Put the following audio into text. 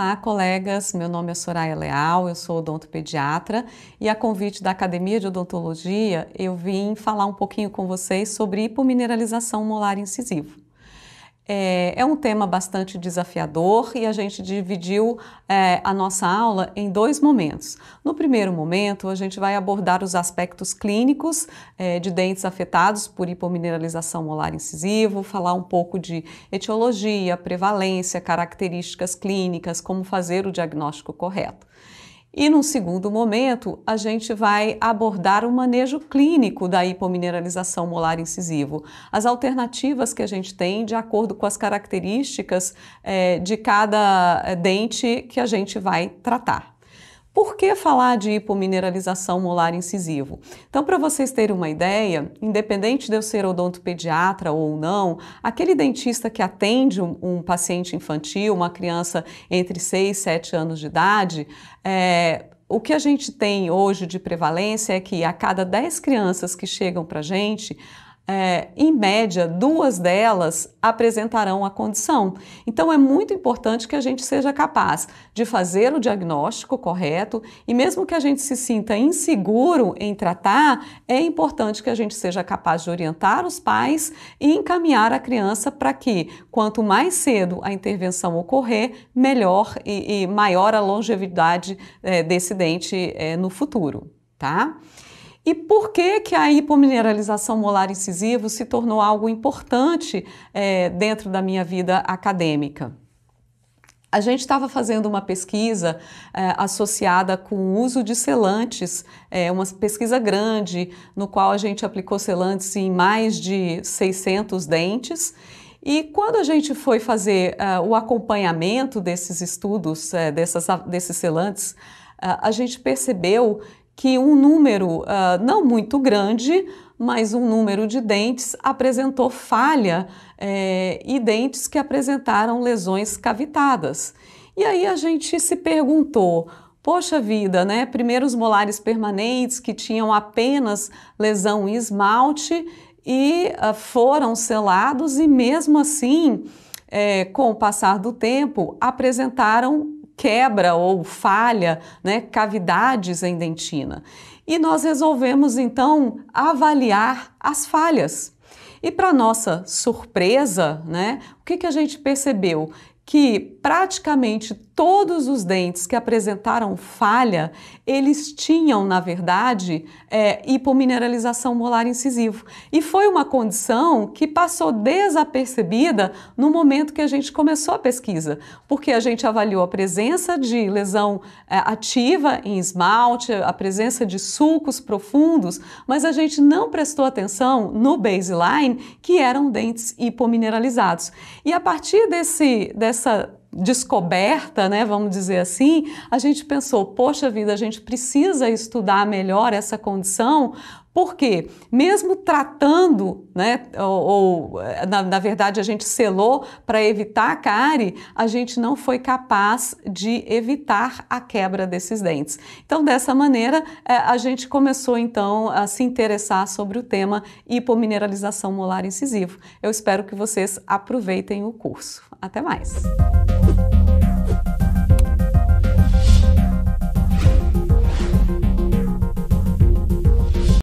Olá, colegas. Meu nome é Soraya Leal, eu sou odontopediatra e a convite da Academia de Odontologia, eu vim falar um pouquinho com vocês sobre hipomineralização molar incisivo. É, é um tema bastante desafiador e a gente dividiu é, a nossa aula em dois momentos. No primeiro momento, a gente vai abordar os aspectos clínicos é, de dentes afetados por hipomineralização molar incisivo, falar um pouco de etiologia, prevalência, características clínicas, como fazer o diagnóstico correto. E num segundo momento, a gente vai abordar o manejo clínico da hipomineralização molar incisivo, as alternativas que a gente tem de acordo com as características eh, de cada eh, dente que a gente vai tratar. Por que falar de hipomineralização molar incisivo? Então, para vocês terem uma ideia, independente de eu ser odontopediatra ou não, aquele dentista que atende um, um paciente infantil, uma criança entre 6 e 7 anos de idade, é, o que a gente tem hoje de prevalência é que a cada 10 crianças que chegam para a gente, é, em média, duas delas apresentarão a condição. Então, é muito importante que a gente seja capaz de fazer o diagnóstico correto e, mesmo que a gente se sinta inseguro em tratar, é importante que a gente seja capaz de orientar os pais e encaminhar a criança para que, quanto mais cedo a intervenção ocorrer, melhor e, e maior a longevidade é, desse dente é, no futuro, tá? E por que, que a hipomineralização molar incisivo se tornou algo importante é, dentro da minha vida acadêmica? A gente estava fazendo uma pesquisa eh, associada com o uso de selantes, eh, uma pesquisa grande, no qual a gente aplicou selantes em mais de 600 dentes. E quando a gente foi fazer o acompanhamento desses estudos, dessas, desses selantes, a gente percebeu que um número uh, não muito grande, mas um número de dentes apresentou falha é, e dentes que apresentaram lesões cavitadas. E aí a gente se perguntou, Poxa vida, né? Primeiros molares permanentes que tinham apenas lesão em esmalte e uh, foram selados, e mesmo assim, é, com o passar do tempo, apresentaram quebra ou falha, né, cavidades em dentina. E nós resolvemos então avaliar as falhas. E para nossa surpresa, né, o que, que a gente percebeu? Que praticamente todos os dentes que apresentaram falha, eles tinham, na verdade, é, hipomineralização molar incisivo. E foi uma condição que passou desapercebida no momento que a gente começou a pesquisa, porque a gente avaliou a presença de lesão é, ativa em esmalte, a presença de sulcos profundos, mas a gente não prestou atenção no baseline, que eram dentes hipomineralizados. E a partir desse, dessa descoberta, né, vamos dizer assim, a gente pensou, poxa vida, a gente precisa estudar melhor essa condição, porque mesmo tratando, né, ou, ou na, na, verdade a gente selou para evitar a cárie, a gente não foi capaz de evitar a quebra desses dentes. Então, dessa maneira, é, a gente começou então a se interessar sobre o tema hipomineralização molar incisivo. Eu espero que vocês aproveitem o curso. Até mais!